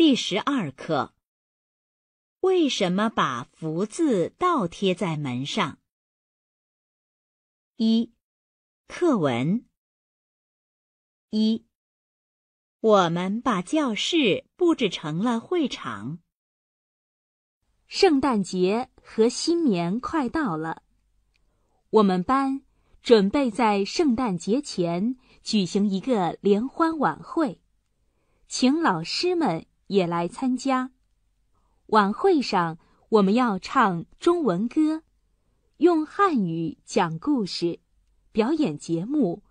第十二课，为什么把福字倒贴在门上？一课文一，我们把教室布置成了会场。圣诞节和新年快到了，我们班准备在圣诞节前举行一个联欢晚会，请老师们。也来参加晚会上，我们要唱中文歌，用汉语讲故事，表演节目，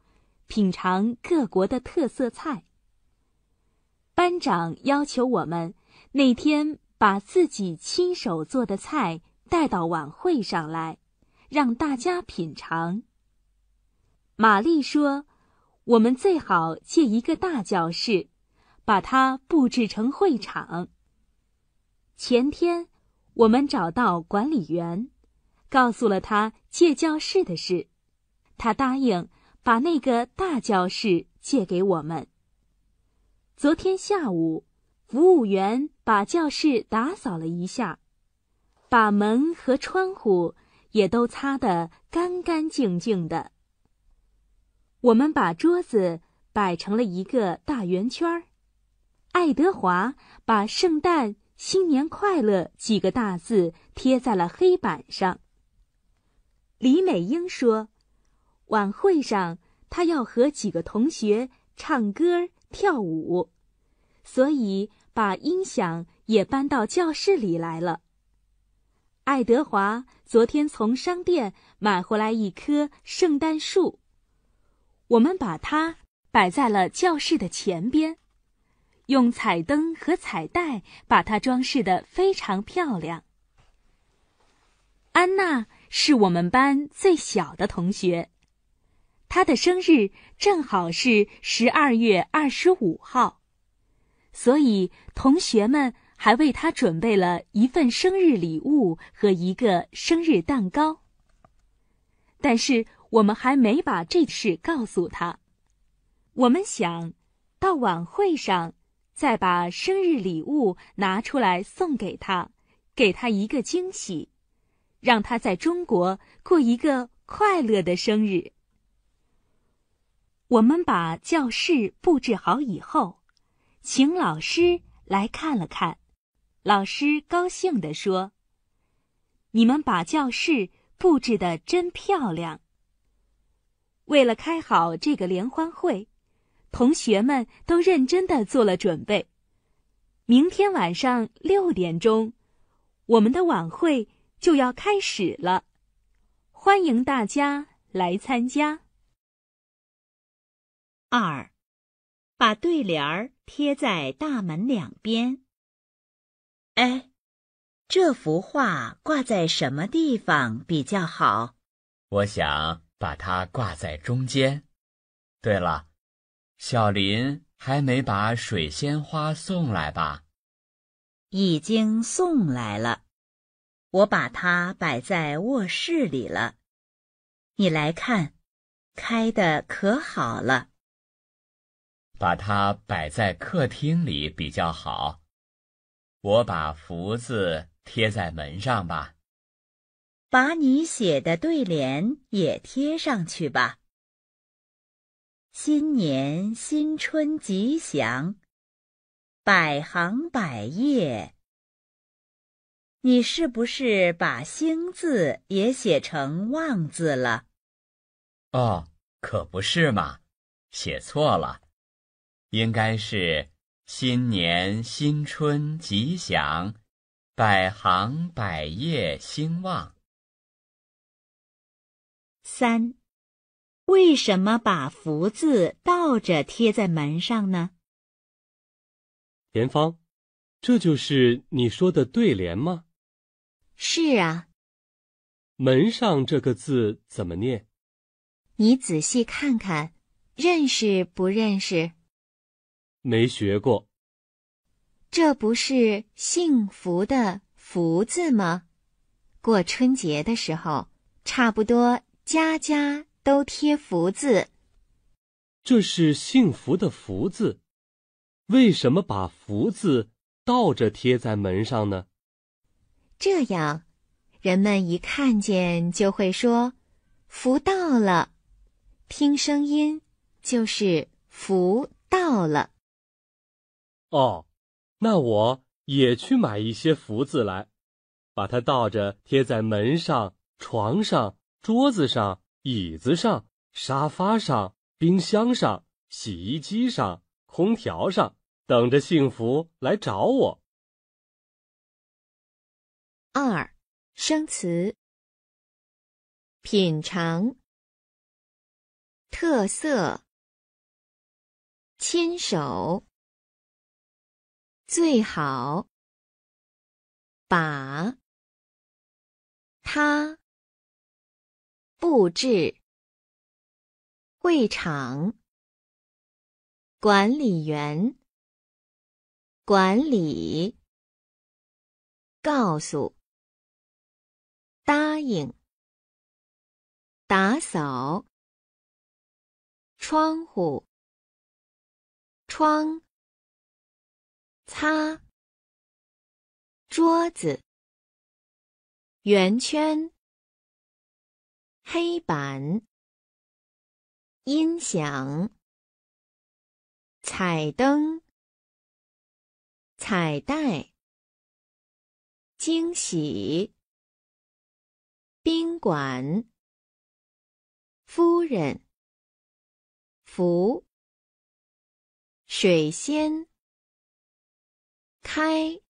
品尝各国的特色菜。班长要求我们那天把自己亲手做的菜带到晚会上来，让大家品尝。玛丽说：“我们最好借一个大教室。”把它布置成会场。前天，我们找到管理员，告诉了他借教室的事，他答应把那个大教室借给我们。昨天下午，服务员把教室打扫了一下，把门和窗户也都擦得干干净净的。我们把桌子摆成了一个大圆圈儿。爱德华把“圣诞新年快乐”几个大字贴在了黑板上。李美英说：“晚会上，她要和几个同学唱歌跳舞，所以把音响也搬到教室里来了。”爱德华昨天从商店买回来一棵圣诞树，我们把它摆在了教室的前边。用彩灯和彩带把它装饰的非常漂亮。安娜是我们班最小的同学，她的生日正好是十二月二十五号，所以同学们还为她准备了一份生日礼物和一个生日蛋糕。但是我们还没把这事告诉她，我们想到晚会上。再把生日礼物拿出来送给他，给他一个惊喜，让他在中国过一个快乐的生日。我们把教室布置好以后，请老师来看了看，老师高兴地说：“你们把教室布置的真漂亮。”为了开好这个联欢会。同学们都认真的做了准备，明天晚上六点钟，我们的晚会就要开始了，欢迎大家来参加。二，把对联儿贴在大门两边。哎，这幅画挂在什么地方比较好？我想把它挂在中间。对了。小林还没把水仙花送来吧？已经送来了，我把它摆在卧室里了。你来看，开的可好了。把它摆在客厅里比较好。我把福字贴在门上吧。把你写的对联也贴上去吧。新年新春吉祥，百行百业。你是不是把“兴”字也写成“旺”字了？哦，可不是嘛，写错了，应该是“新年新春吉祥，百行百业兴旺”。三。为什么把福字倒着贴在门上呢？莲芳，这就是你说的对联吗？是啊。门上这个字怎么念？你仔细看看，认识不认识？没学过。这不是幸福的福字吗？过春节的时候，差不多家家。都贴福字，这是幸福的“福”字。为什么把福字倒着贴在门上呢？这样，人们一看见就会说：“福到了。”听声音就是“福到了”。哦，那我也去买一些福字来，把它倒着贴在门上、床上、桌子上。椅子上、沙发上、冰箱上、洗衣机上、空调上，等着幸福来找我。二生词：品尝、特色、牵手、最好、把、他。布置会场，管理员管理，告诉答应，打扫窗户，窗擦桌子，圆圈。黑板、音响、彩灯、彩带、惊喜、宾馆、夫人、福、水仙、开、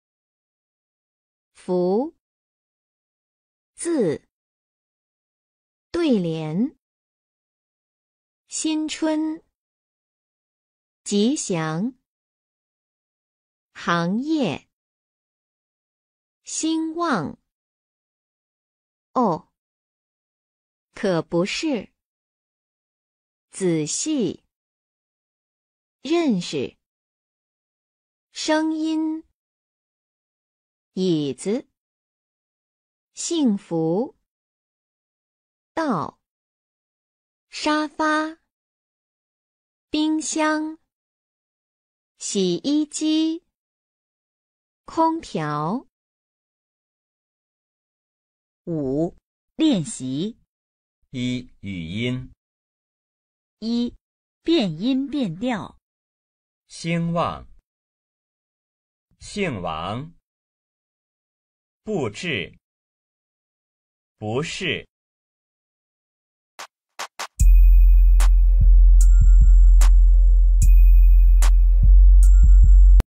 福字。对联，新春，吉祥，行业，兴旺。哦，可不是。仔细，认识，声音，椅子，幸福。到沙发、冰箱、洗衣机、空调。五练习一语音一变音变调，兴旺姓王布置不是。